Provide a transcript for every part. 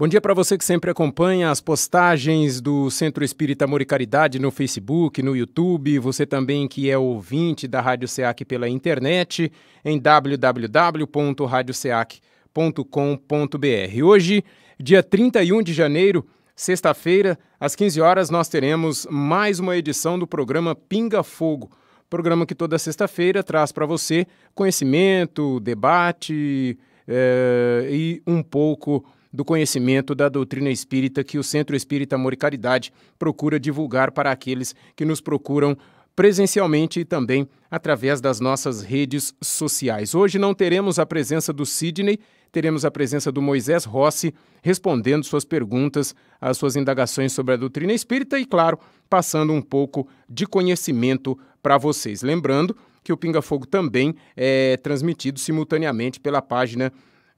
Bom dia para você que sempre acompanha as postagens do Centro Espírita Amor e Caridade no Facebook, no YouTube, você também que é ouvinte da Rádio SEAC pela internet em www.radioseac.com.br. Hoje, dia 31 de janeiro, sexta-feira, às 15 horas, nós teremos mais uma edição do programa Pinga Fogo. Programa que toda sexta-feira traz para você conhecimento, debate é, e um pouco do conhecimento da doutrina espírita que o Centro Espírita Amor e Caridade procura divulgar para aqueles que nos procuram presencialmente e também através das nossas redes sociais. Hoje não teremos a presença do Sidney, teremos a presença do Moisés Rossi respondendo suas perguntas, as suas indagações sobre a doutrina espírita e, claro, passando um pouco de conhecimento para vocês. Lembrando que o Pinga Fogo também é transmitido simultaneamente pela página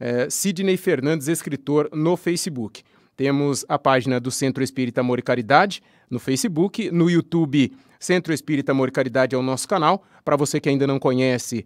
é, Sidney Fernandes Escritor no Facebook. Temos a página do Centro Espírita Amor e Caridade no Facebook, no YouTube Centro Espírita Amor e Caridade é o nosso canal. Para você que ainda não conhece,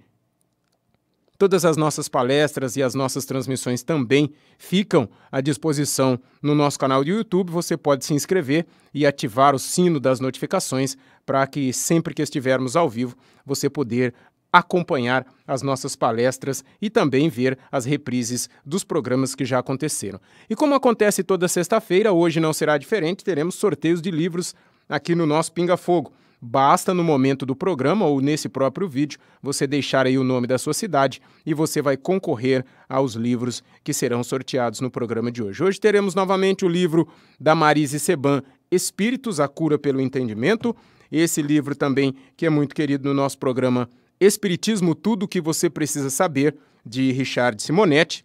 todas as nossas palestras e as nossas transmissões também ficam à disposição no nosso canal do YouTube. Você pode se inscrever e ativar o sino das notificações para que sempre que estivermos ao vivo, você poder acompanhar as nossas palestras e também ver as reprises dos programas que já aconteceram. E como acontece toda sexta-feira, hoje não será diferente, teremos sorteios de livros aqui no nosso Pinga Fogo. Basta no momento do programa ou nesse próprio vídeo você deixar aí o nome da sua cidade e você vai concorrer aos livros que serão sorteados no programa de hoje. Hoje teremos novamente o livro da Marise Seban, Espíritos, a cura pelo entendimento. Esse livro também que é muito querido no nosso programa Espiritismo Tudo o que você precisa saber, de Richard Simonetti.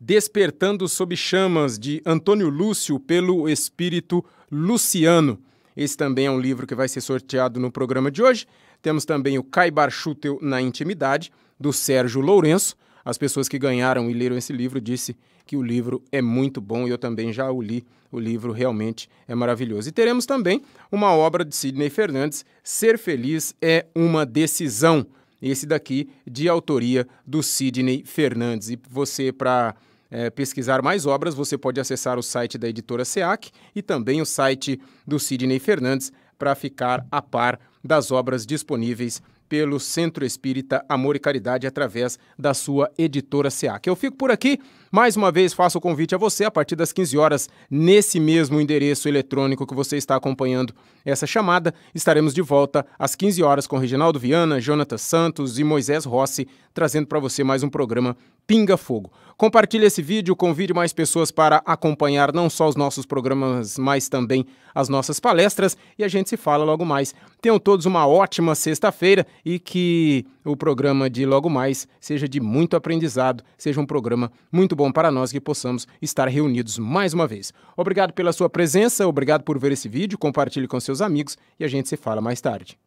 Despertando sob chamas, de Antônio Lúcio, pelo espírito Luciano. Esse também é um livro que vai ser sorteado no programa de hoje. Temos também o Caibar Schutel na Intimidade, do Sérgio Lourenço. As pessoas que ganharam e leram esse livro disse que o livro é muito bom e eu também já o li. O livro realmente é maravilhoso. E teremos também uma obra de Sidney Fernandes, Ser Feliz é uma Decisão. Esse daqui de autoria do Sidney Fernandes. E você, para é, eh, pesquisar mais obras, você pode acessar o site da editora SEAC e também o site do Sidney Fernandes para ficar a par das obras disponíveis pelo Centro Espírita Amor e Caridade através da sua editora SEAC. Eu fico por aqui. Mais uma vez, faço o convite a você, a partir das 15 horas, nesse mesmo endereço eletrônico que você está acompanhando essa chamada, estaremos de volta às 15 horas com Reginaldo Viana, Jonathan Santos e Moisés Rossi, trazendo para você mais um programa Pinga Fogo. Compartilhe esse vídeo, convide mais pessoas para acompanhar não só os nossos programas, mas também as nossas palestras e a gente se fala logo mais. Tenham todos uma ótima sexta-feira e que o programa de logo mais seja de muito aprendizado, seja um programa muito bom para nós que possamos estar reunidos mais uma vez. Obrigado pela sua presença, obrigado por ver esse vídeo, compartilhe com seus amigos e a gente se fala mais tarde.